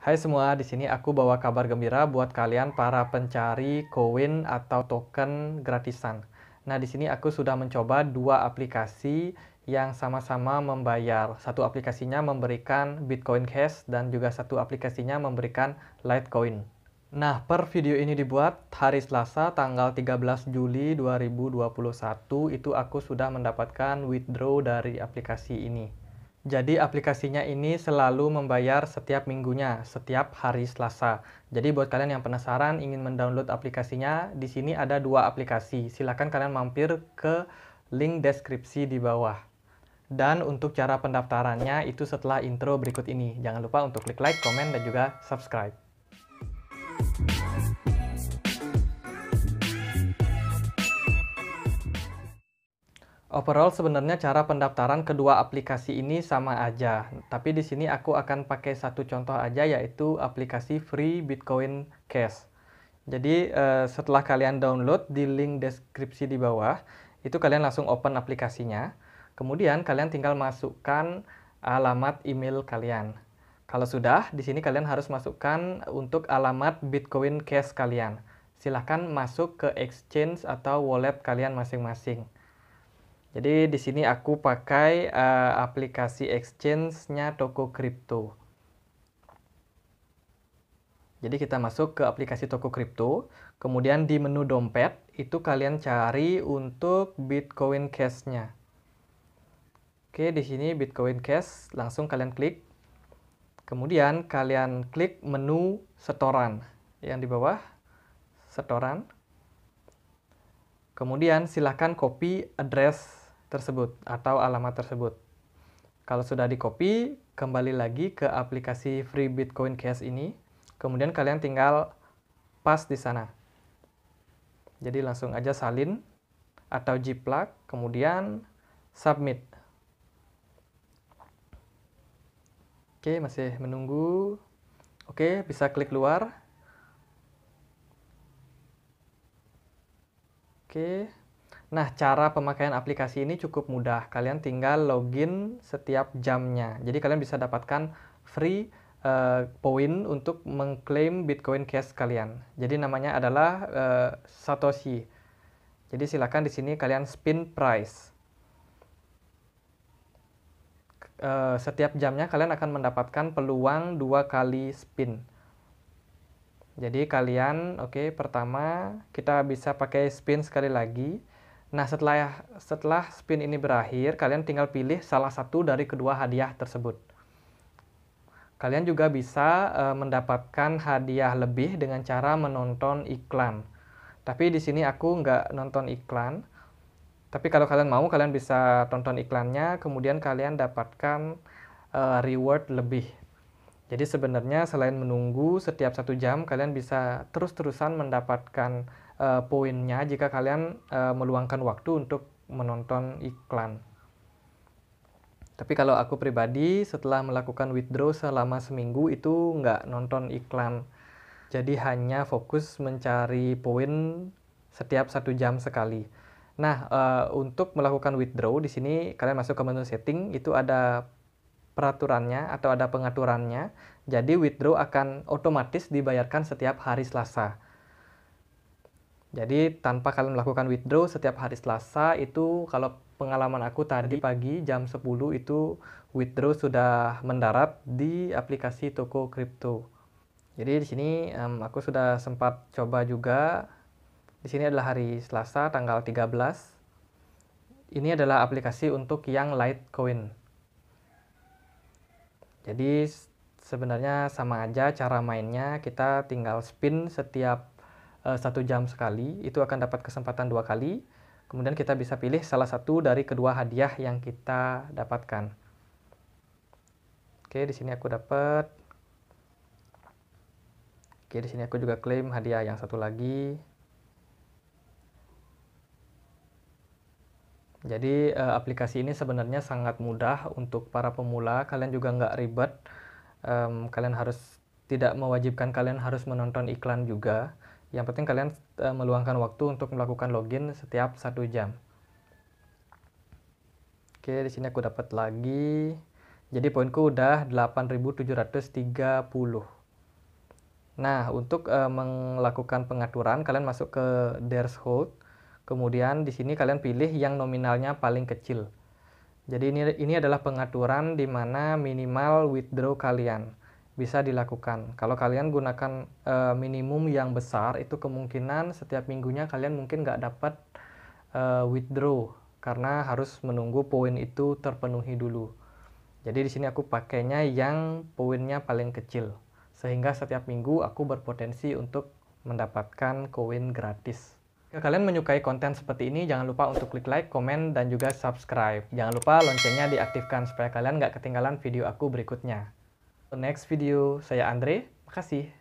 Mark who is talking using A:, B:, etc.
A: Hai semua, di sini aku bawa kabar gembira buat kalian para pencari koin atau token gratisan. Nah, di sini aku sudah mencoba dua aplikasi yang sama-sama membayar. Satu aplikasinya memberikan Bitcoin Cash dan juga satu aplikasinya memberikan Litecoin. Nah, per video ini dibuat hari Selasa tanggal 13 Juli 2021 itu aku sudah mendapatkan withdraw dari aplikasi ini. Jadi aplikasinya ini selalu membayar setiap minggunya, setiap hari Selasa. Jadi buat kalian yang penasaran ingin mendownload aplikasinya, di sini ada dua aplikasi. Silahkan kalian mampir ke link deskripsi di bawah. Dan untuk cara pendaftarannya itu setelah intro berikut ini. Jangan lupa untuk klik like, komen, dan juga subscribe. Overall sebenarnya cara pendaftaran kedua aplikasi ini sama aja, tapi di sini aku akan pakai satu contoh aja yaitu aplikasi Free Bitcoin Cash. Jadi eh, setelah kalian download di link deskripsi di bawah, itu kalian langsung open aplikasinya. Kemudian kalian tinggal masukkan alamat email kalian. Kalau sudah, di sini kalian harus masukkan untuk alamat Bitcoin Cash kalian. Silahkan masuk ke exchange atau wallet kalian masing-masing. Jadi di sini aku pakai uh, aplikasi exchange-nya toko kripto. Jadi kita masuk ke aplikasi toko kripto, kemudian di menu dompet itu kalian cari untuk Bitcoin Cash-nya. Oke, di sini Bitcoin Cash langsung kalian klik. Kemudian kalian klik menu setoran yang di bawah setoran. Kemudian silahkan copy address tersebut atau alamat tersebut. Kalau sudah di copy, kembali lagi ke aplikasi Free Bitcoin Cash ini. Kemudian kalian tinggal pas di sana. Jadi langsung aja salin atau jiplak, kemudian submit. Oke, masih menunggu. Oke, bisa klik luar. Oke. Nah, cara pemakaian aplikasi ini cukup mudah. Kalian tinggal login setiap jamnya. Jadi kalian bisa dapatkan free uh, eh, poin untuk mengklaim Bitcoin Cash kalian. Jadi namanya adalah uh, Satoshi. Jadi silakan di sini kalian spin price. Eh, setiap jamnya kalian akan mendapatkan peluang dua kali spin. Jadi kalian, oke, okay, pertama kita bisa pakai spin sekali lagi Nah, setelah setelah spin ini berakhir, kalian tinggal pilih salah satu dari kedua hadiah tersebut. Kalian juga bisa e, mendapatkan hadiah lebih dengan cara menonton iklan. Tapi di sini aku nggak nonton iklan. Tapi kalau kalian mau, kalian bisa tonton iklannya, kemudian kalian dapatkan e, reward lebih. Jadi sebenarnya selain menunggu setiap satu jam kalian bisa terus-terusan mendapatkan uh, poinnya jika kalian uh, meluangkan waktu untuk menonton iklan. Tapi kalau aku pribadi setelah melakukan withdraw selama seminggu itu nggak nonton iklan. Jadi hanya fokus mencari poin setiap satu jam sekali. Nah, uh, untuk melakukan withdraw di sini kalian masuk ke menu setting itu ada peraturannya atau ada pengaturannya. Jadi withdraw akan otomatis dibayarkan setiap hari Selasa. Jadi tanpa kalian melakukan withdraw setiap hari Selasa itu kalau pengalaman aku tadi pagi jam 10 itu withdraw sudah mendarat di aplikasi toko kripto. Jadi di sini um, aku sudah sempat coba juga. Di sini adalah hari Selasa tanggal 13. Ini adalah aplikasi untuk yang Litecoin. Jadi sebenarnya sama aja cara mainnya, kita tinggal spin setiap eh, satu jam sekali, itu akan dapat kesempatan dua kali. Kemudian kita bisa pilih salah satu dari kedua hadiah yang kita dapatkan. Oke, di sini aku dapat. Oke, di sini aku juga klaim hadiah yang satu lagi. Jadi uh, aplikasi ini sebenarnya sangat mudah untuk para pemula. Kalian juga nggak ribet. Um, kalian harus tidak mewajibkan kalian harus menonton iklan juga. Yang penting kalian uh, meluangkan waktu untuk melakukan login setiap satu jam. Oke, di sini aku dapat lagi. Jadi poinku udah 8.730. Nah, untuk uh, melakukan pengaturan, kalian masuk ke dashboard. Kemudian di sini kalian pilih yang nominalnya paling kecil. Jadi ini ini adalah pengaturan di mana minimal withdraw kalian bisa dilakukan. Kalau kalian gunakan e, minimum yang besar itu kemungkinan setiap minggunya kalian mungkin nggak dapat e, withdraw karena harus menunggu poin itu terpenuhi dulu. Jadi di sini aku pakainya yang poinnya paling kecil sehingga setiap minggu aku berpotensi untuk mendapatkan koin gratis. Jika kalian menyukai konten seperti ini, jangan lupa untuk klik like, komen, dan juga subscribe. Jangan lupa loncengnya diaktifkan supaya kalian nggak ketinggalan video aku berikutnya. next video, saya Andre. Makasih.